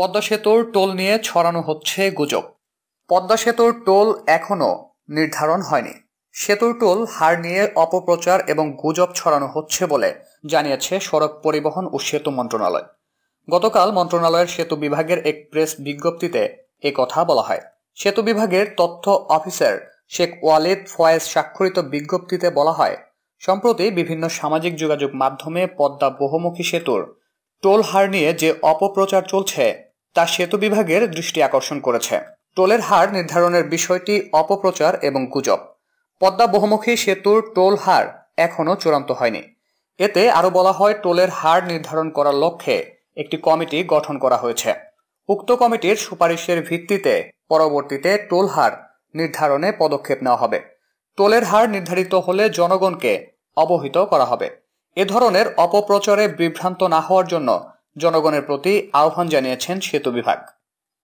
পদ্মা সেতুর টোল নিয়ে ছড়ানো হচ্ছে গুজব পদ্মা সেতুর টোল এখনও নির্ধারণ হয়নি সেতুর টোল হার নিয়ে অপপ্রচার এবং গুজব ছড়ানো হচ্ছে বলে জানিয়েছে সড়ক পরিবহন ও সেতু মন্ত্রণালয় গতকাল মন্ত্রণালয়ের সেতু বিভাগের এক প্রেস বিজ্ঞপ্তিতে এ কথা বলা হয় সেতু বিভাগের তথ্য অফিসার শেখ ওয়ালিদ ফয়েজ স্বাক্ষরিত বিজ্ঞপ্তিতে বলা হয় সম্প্রতি বিভিন্ন সামাজিক যোগাযোগ মাধ্যমে পদ্মা বহুমুখী সেতুর টোল হার নিয়ে যে অপপ্রচার চলছে তা সেতু বিভাগের দৃষ্টি আকর্ষণ করেছে টোলের হার নির্ধারণের বিষয়টি অপপ্রচার এবং গুজব পদ্মা বহুমুখী সেতুর টোল হার এখনও চূড়ান্ত হয়নি এতে আরও বলা হয় টোলের হার নির্ধারণ করার লক্ষ্যে একটি কমিটি গঠন করা হয়েছে উক্ত কমিটির সুপারিশের ভিত্তিতে পরবর্তীতে টোল হার নির্ধারণে পদক্ষেপ নেওয়া হবে টোলের হার নির্ধারিত হলে জনগণকে অবহিত করা হবে এ ধরনের অপপ্রচারে বিভ্রান্ত না হওয়ার জন্য জনগণের প্রতি আহ্বান জানিয়েছেন সেতু বিভাগ